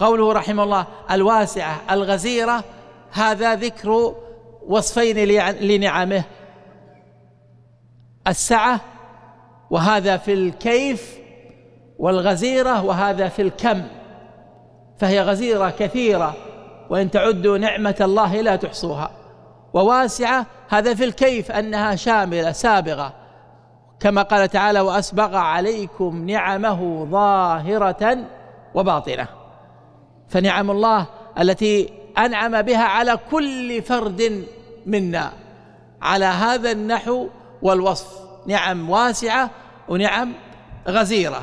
قوله رحمه الله الواسعة الغزيرة هذا ذكر وصفين لنعمه السعة وهذا في الكيف والغزيرة وهذا في الكم فهي غزيرة كثيرة وإن تعدوا نعمة الله لا تحصوها وواسعة هذا في الكيف أنها شاملة سابغة كما قال تعالى وأسبغ عليكم نعمه ظاهرة وباطنه فنعم الله التي انعم بها على كل فرد منا على هذا النحو والوصف نعم واسعه ونعم غزيره